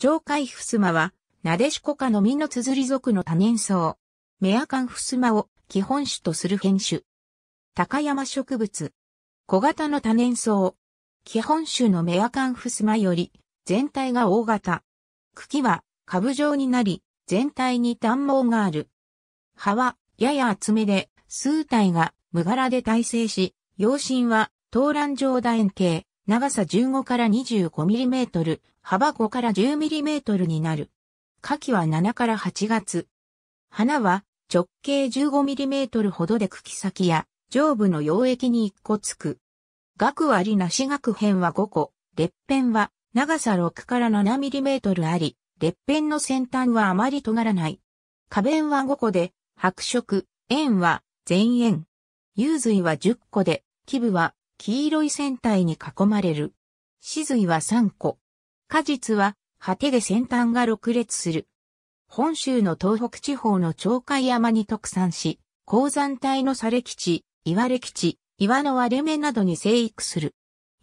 上海ふすまは、なでしこかの実の綴り属の多年草。メアカンふすまを基本種とする変種。高山植物。小型の多年草。基本種のメアカンふすまより、全体が大型。茎は株状になり、全体に短毛がある。葉はやや厚めで、数体が無柄で耐性し、葉身は、東乱状楕円形。長さ15から 25mm、幅5から 10mm になる。花季は7から8月。花は直径 15mm ほどで茎先や上部の溶液に1個つく。額ありなし額片は5個、裂片は長さ6から 7mm あり、裂片の先端はあまり尖らない。花弁は5個で、白色、円は全円。幽髄は10個で、基部は黄色い船体に囲まれる。死髄は3個。果実は、果てで先端が6列する。本州の東北地方の鳥海山に特産し、鉱山帯のサれ基地、岩れ基地、岩の割れ目などに生育する。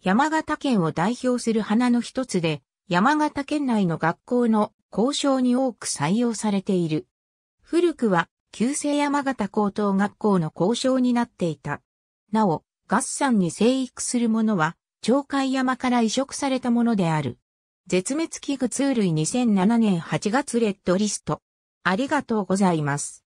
山形県を代表する花の一つで、山形県内の学校の交渉に多く採用されている。古くは、旧制山形高等学校の交渉になっていた。なお、合算に生育するものは、鳥海山から移植されたものである。絶滅危惧ツール2007年8月レッドリスト。ありがとうございます。